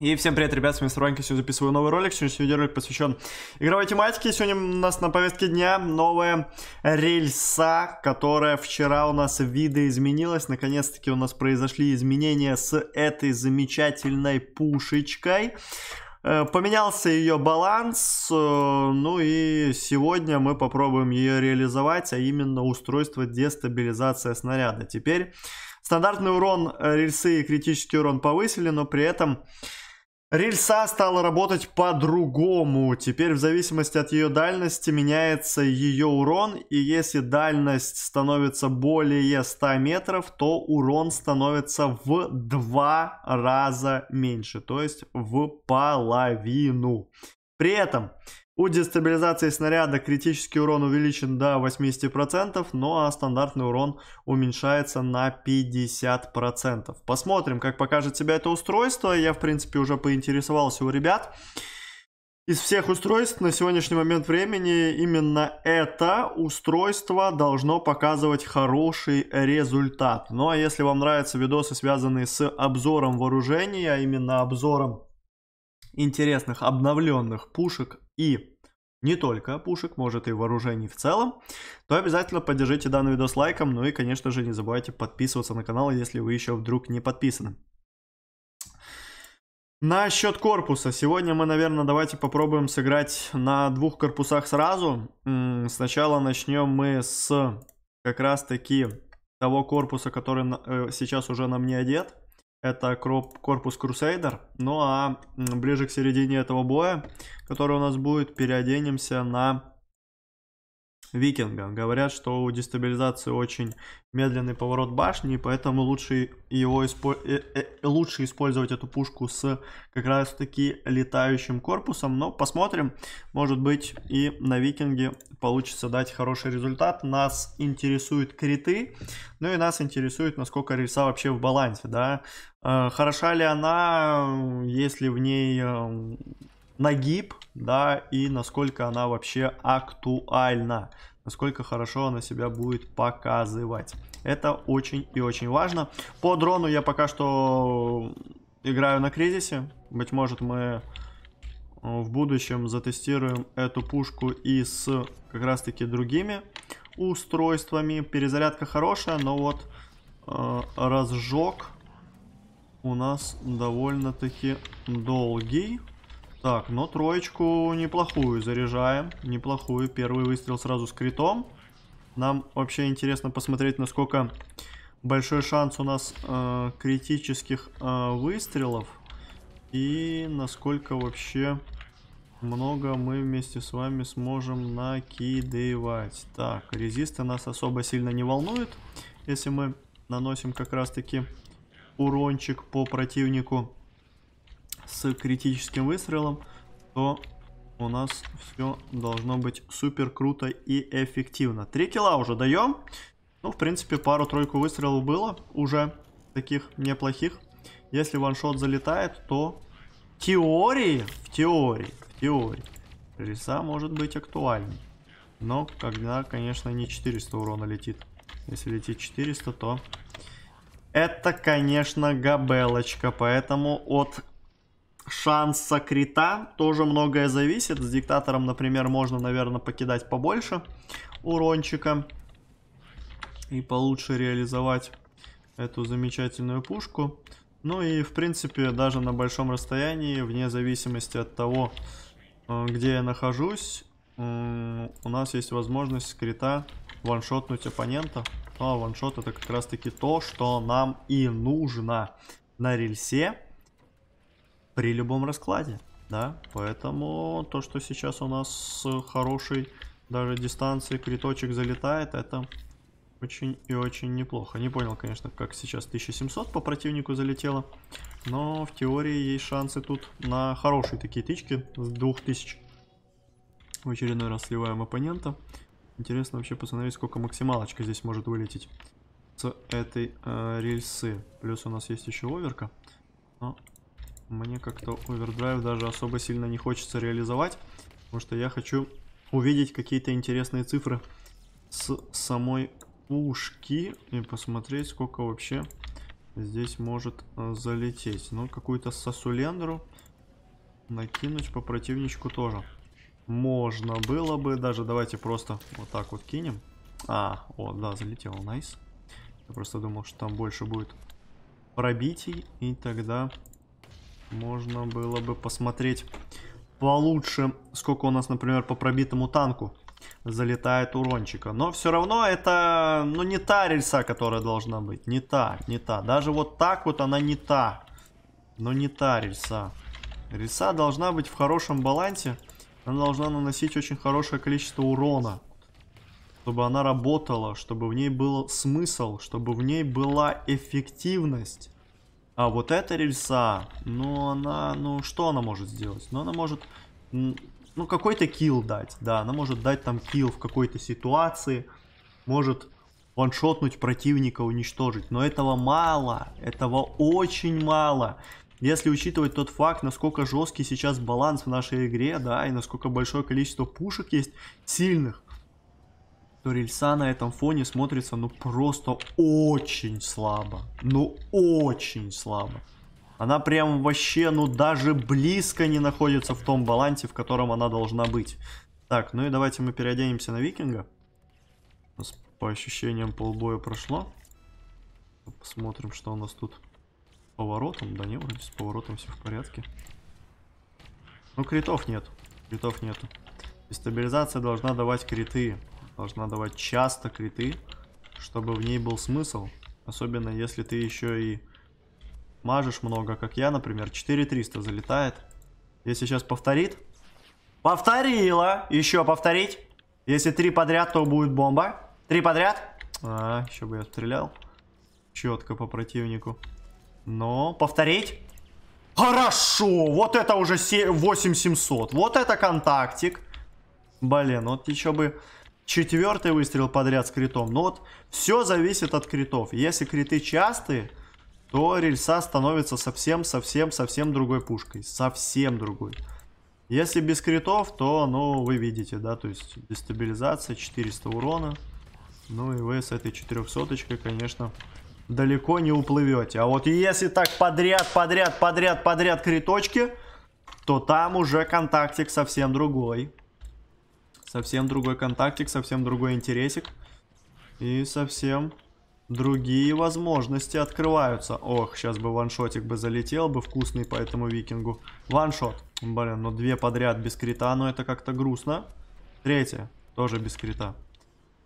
И всем привет, ребят, с вами Сарванька, сегодня записываю новый ролик, сегодняшний ролик посвящен игровой тематике, сегодня у нас на повестке дня новая рельса, которая вчера у нас видоизменилась, наконец-таки у нас произошли изменения с этой замечательной пушечкой, э, поменялся ее баланс, э, ну и сегодня мы попробуем ее реализовать, а именно устройство дестабилизация снаряда. Теперь стандартный урон э, рельсы и критический урон повысили, но при этом Рельса стала работать по-другому. Теперь в зависимости от ее дальности меняется ее урон. И если дальность становится более 100 метров, то урон становится в два раза меньше. То есть в половину. При этом у дестабилизации снаряда критический урон увеличен до 80%, ну а стандартный урон уменьшается на 50%. Посмотрим, как покажет себя это устройство. Я, в принципе, уже поинтересовался у ребят. Из всех устройств на сегодняшний момент времени именно это устройство должно показывать хороший результат. Ну а если вам нравятся видосы, связанные с обзором вооружения, а именно обзором интересных обновленных пушек и не только пушек, может и вооружений в целом, то обязательно поддержите данный видос лайком, ну и, конечно же, не забывайте подписываться на канал, если вы еще вдруг не подписаны. Насчет корпуса. Сегодня мы, наверное, давайте попробуем сыграть на двух корпусах сразу. Сначала начнем мы с как раз-таки того корпуса, который э, сейчас уже на мне одет это корпус Crusader. Ну а ближе к середине этого боя, который у нас будет, переоденемся на Викинга. Говорят, что у дестабилизации очень медленный поворот башни, поэтому лучше, его испо... э, э, лучше использовать эту пушку с как раз таки летающим корпусом. Но посмотрим, может быть и на Викинге получится дать хороший результат. Нас интересуют криты, ну и нас интересует, насколько риса вообще в балансе. Да? Э, хороша ли она, если в ней эм, нагиб, да, и насколько она вообще актуальна, насколько хорошо она себя будет показывать. Это очень и очень важно. По дрону я пока что играю на кризисе. Быть может мы э, в будущем затестируем эту пушку и с как раз таки другими устройствами. Перезарядка хорошая, но вот э, разжег у нас довольно-таки долгий. Так, но ну, троечку неплохую заряжаем. Неплохую. Первый выстрел сразу с критом. Нам вообще интересно посмотреть, насколько большой шанс у нас э, критических э, выстрелов. И насколько вообще много мы вместе с вами сможем накидывать. Так, резисты нас особо сильно не волнуют, если мы наносим как раз таки урончик по противнику с критическим выстрелом, то у нас все должно быть супер круто и эффективно. Три килла уже даем. Ну, в принципе, пару-тройку выстрелов было уже таких неплохих. Если ваншот залетает, то в теории, в теории, в теории, риса может быть актуальным. Но когда, конечно, не 400 урона летит. Если летит 400, то это, конечно, габелочка. Поэтому от шанса крита тоже многое зависит. С диктатором, например, можно, наверное, покидать побольше урончика. И получше реализовать эту замечательную пушку. Ну и, в принципе, даже на большом расстоянии, вне зависимости от того, э, где я нахожусь, у нас есть возможность крита ваншотнуть оппонента. А ваншот это как раз таки то, что нам и нужно на рельсе при любом раскладе, да. Поэтому то, что сейчас у нас с хорошей даже дистанции криточек залетает, это очень и очень неплохо. Не понял, конечно, как сейчас 1700 по противнику залетело, но в теории есть шансы тут на хорошие такие тычки с 2000. В очередной раз сливаем оппонента. Интересно вообще посмотреть, сколько максималочка здесь может вылететь с этой э, рельсы. Плюс у нас есть еще оверка. Но мне как-то овердрайв даже особо сильно не хочется реализовать, потому что я хочу увидеть какие-то интересные цифры с самой пушки и посмотреть, сколько вообще здесь может э, залететь. Ну, какую-то сосулендру накинуть по противничку тоже. Можно было бы, даже давайте просто вот так вот кинем. А, о, да, залетел, найс. Я просто думал, что там больше будет пробитий, и тогда можно было бы посмотреть получше, сколько у нас, например, по пробитому танку залетает урончика. Но все равно это, ну, не та рельса, которая должна быть. Не та, не та. Даже вот так вот она не та. Но не та рельса. Рельса должна быть в хорошем балансе. Она должна наносить очень хорошее количество урона. Чтобы она работала, чтобы в ней был смысл, чтобы в ней была эффективность. А вот эта рельса, ну она, ну что она может сделать? Ну она может, ну какой-то килл дать, да, она может дать там килл в какой-то ситуации, может ваншотнуть противника, уничтожить. Но этого мало, этого очень мало. Если учитывать тот факт, насколько жесткий сейчас баланс в нашей игре, да, и насколько большое количество пушек есть сильных, то рельса на этом фоне смотрится ну просто очень слабо. Ну очень слабо. Она прям вообще, ну даже близко не находится в том балансе, в котором она должна быть. Так, ну и давайте мы переоденемся на викинга. У нас по ощущениям полбоя прошло. Посмотрим, что у нас тут с поворотом. Да не, вроде с поворотом все в порядке. Ну, критов нет. Критов нету. стабилизация должна давать криты должна давать часто криты, чтобы в ней был смысл. Особенно если ты еще и мажешь много, как я, например, 4300 залетает. Если сейчас повторит... Повторила! Еще повторить. Если три подряд, то будет бомба. Три подряд. А, еще бы я стрелял. Четко по противнику. Но, повторить. Хорошо! Вот это уже 8700. Вот это контактик. Блин, вот еще бы четвертый выстрел подряд с критом. Но вот все зависит от критов. Если криты частые, то рельса становится совсем-совсем-совсем другой пушкой. Совсем другой. Если без критов, то, ну, вы видите, да, то есть дестабилизация, 400 урона. Ну и вы с этой 400 конечно, далеко не уплывете. А вот если так подряд, подряд, подряд, подряд криточки, то там уже контактик совсем другой. Совсем другой контактик, совсем другой интересик. И совсем другие возможности открываются. Ох, сейчас бы ваншотик бы залетел бы вкусный по этому викингу. Ваншот. Блин, ну две подряд без крита, но это как-то грустно. Третья тоже без крита.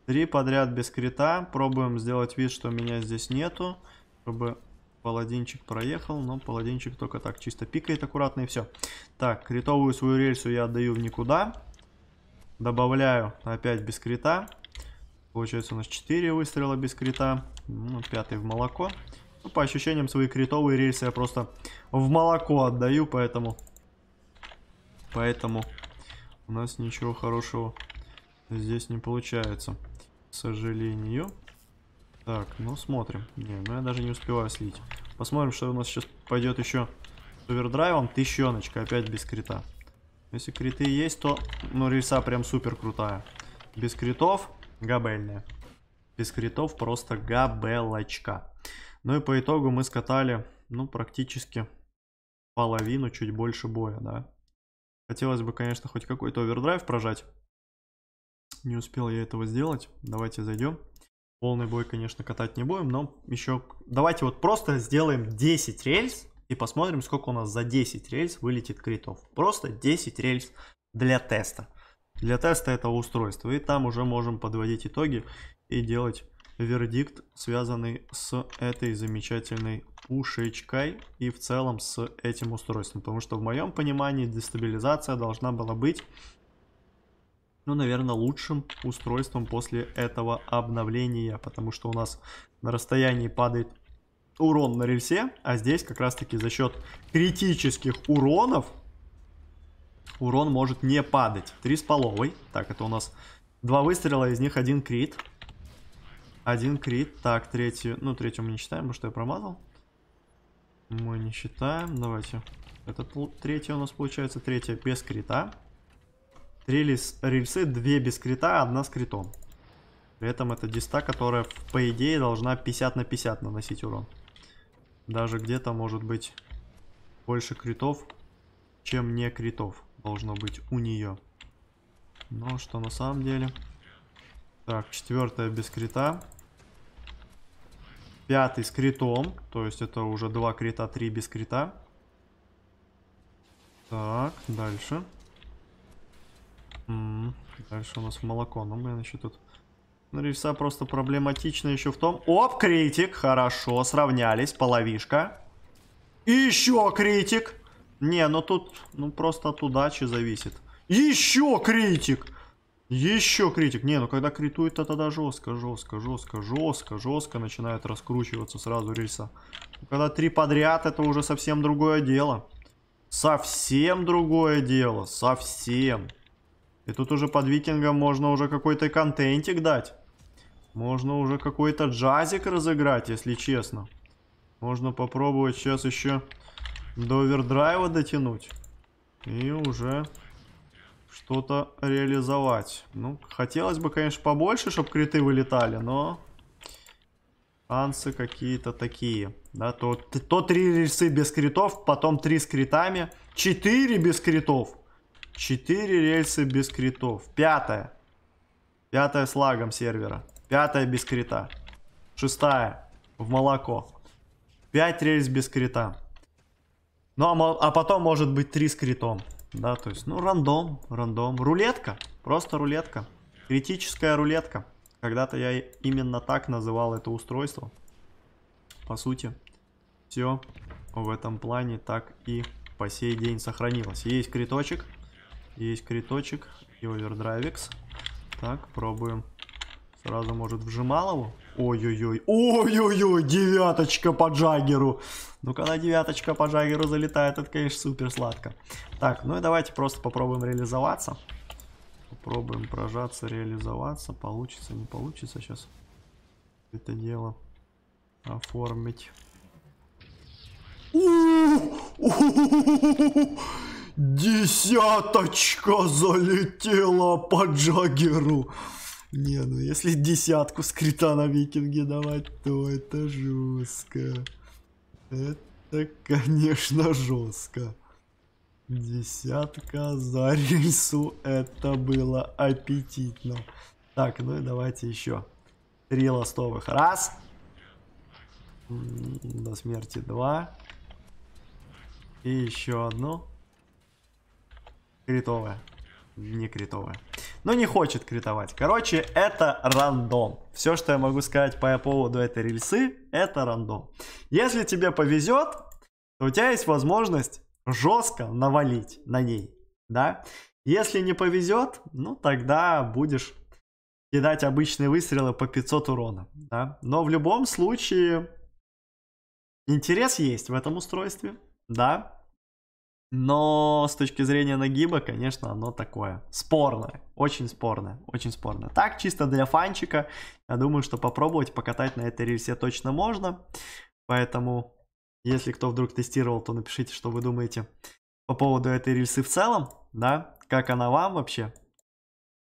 Три подряд без крита. Пробуем сделать вид, что меня здесь нету. Чтобы паладинчик проехал, но паладинчик только так чисто пикает аккуратно и все. Так, критовую свою рельсу я отдаю в никуда. Добавляю опять без крита. Получается у нас 4 выстрела без крита. Ну, пятый в молоко. Ну, по ощущениям свои критовые рельсы я просто в молоко отдаю, поэтому... Поэтому у нас ничего хорошего здесь не получается. К сожалению. Так, ну смотрим. Не, ну я даже не успеваю слить. Посмотрим, что у нас сейчас пойдет еще с овердрайвом. Тыщеночка, опять без крита. Если криты есть, то... Ну, рельса прям супер крутая. Без критов габельная. Без критов просто габелочка. Ну и по итогу мы скатали, ну, практически половину, чуть больше боя, да. Хотелось бы, конечно, хоть какой-то овердрайв прожать. Не успел я этого сделать. Давайте зайдем. Полный бой, конечно, катать не будем, но еще... Давайте вот просто сделаем 10 рельс и посмотрим, сколько у нас за 10 рельс вылетит критов. Просто 10 рельс для теста. Для теста этого устройства. И там уже можем подводить итоги и делать вердикт, связанный с этой замечательной пушечкой и в целом с этим устройством. Потому что в моем понимании дестабилизация должна была быть, ну, наверное, лучшим устройством после этого обновления. Потому что у нас на расстоянии падает урон на рельсе, а здесь как раз-таки за счет критических уронов урон может не падать. Три с половой. Так, это у нас два выстрела, из них один крит. Один крит. Так, третью... Ну, третью мы не считаем, потому что я промазал. Мы не считаем. Давайте. Это третья у нас получается. Третья без крита. Три рельс... рельсы, две без крита, одна с критом. При этом это диста, которая, по идее, должна 50 на 50 наносить урон. Даже где-то может быть больше критов, чем не критов должно быть у нее. Но что на самом деле... Так, четвертая без крита. Пятый с критом. То есть это уже два крита, три без крита. Так, дальше. М -м, дальше у нас молоко. Ну, мы еще тут ну, Риса просто проблематично еще в том... Оп, критик, хорошо, сравнялись, половишка. еще критик. Не, ну тут, ну просто от удачи зависит. Еще критик. Еще критик. Не, ну когда критует, то тогда жестко, жестко, жестко, жестко, жестко начинает раскручиваться сразу рельса. А когда три подряд, это уже совсем другое дело. Совсем другое дело, совсем. И тут уже под викингом можно уже какой-то контентик дать. Можно уже какой-то джазик разыграть, если честно. Можно попробовать сейчас еще до овердрайва дотянуть. И уже что-то реализовать. Ну, хотелось бы, конечно, побольше, чтобы криты вылетали, но шансы какие-то такие. Да, то, то три рельсы без критов, потом три с критами. четыре без критов. четыре рельсы без критов. Пятая. Пятая с лагом сервера. Пятая без крита. Шестая в молоко. Пять рельс без крита. Ну, а, а потом может быть три с критом. Да, то есть, ну, рандом, рандом. Рулетка, просто рулетка. Критическая рулетка. Когда-то я именно так называл это устройство. По сути, все в этом плане так и по сей день сохранилось. Есть криточек, есть криточек и овердрайвикс. Так, пробуем Сразу, может, в Жималову? Ой-ой-ой. Ой-ой-ой, девяточка по Джаггеру. Ну, когда девяточка по Джаггеру залетает, это, конечно, супер сладко. Так, ну и давайте просто попробуем реализоваться. Попробуем прожаться, реализоваться. Получится, не получится сейчас это дело оформить. Десяточка залетела по Джаггеру. Не, ну если десятку скрита на викинге давать, то это жестко. Это, конечно, жестко. Десятка за рельсу, это было аппетитно. Так, ну и давайте еще. Три ластовых. Раз. До смерти два. И еще одно. Критовая, Не критовая но не хочет критовать. Короче, это рандом. Все, что я могу сказать по поводу этой рельсы, это рандом. Если тебе повезет, то у тебя есть возможность жестко навалить на ней, да? Если не повезет, ну тогда будешь кидать обычные выстрелы по 500 урона, да? Но в любом случае интерес есть в этом устройстве, да? Но с точки зрения нагиба, конечно, оно такое спорное, очень спорное, очень спорное. Так, чисто для фанчика, я думаю, что попробовать покатать на этой рельсе точно можно. Поэтому, если кто вдруг тестировал, то напишите, что вы думаете по поводу этой рельсы в целом, да, как она вам вообще,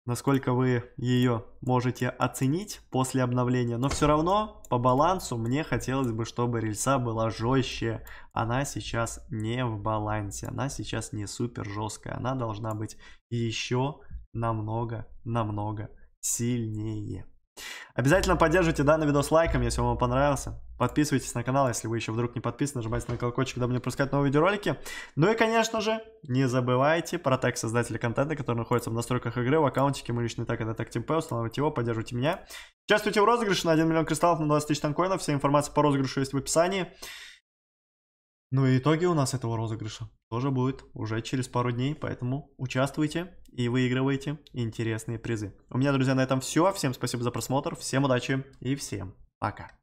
насколько вы ее можете оценить после обновления. Но все равно по балансу мне хотелось бы, чтобы рельса была жестче. Она сейчас не в балансе, она сейчас не супер жесткая. Она должна быть еще намного-намного сильнее. Обязательно поддерживайте данный видос лайком, если он вам понравился. Подписывайтесь на канал, если вы еще вдруг не подписаны. Нажимайте на колокольчик, дабы не пропускать новые видеоролики. Ну и, конечно же, не забывайте про тег создателя контента, который находится в настройках игры, в аккаунтике мой личный так это тег TeamP, устанавливайте его, поддерживайте меня. Участвуйте в розыгрыше на 1 миллион кристаллов на 20 тысяч танкоинов. Вся информация по розыгрышу есть в описании. Ну и итоги у нас этого розыгрыша тоже будет уже через пару дней, поэтому участвуйте и выигрывайте интересные призы. У меня, друзья, на этом все. Всем спасибо за просмотр, всем удачи и всем пока.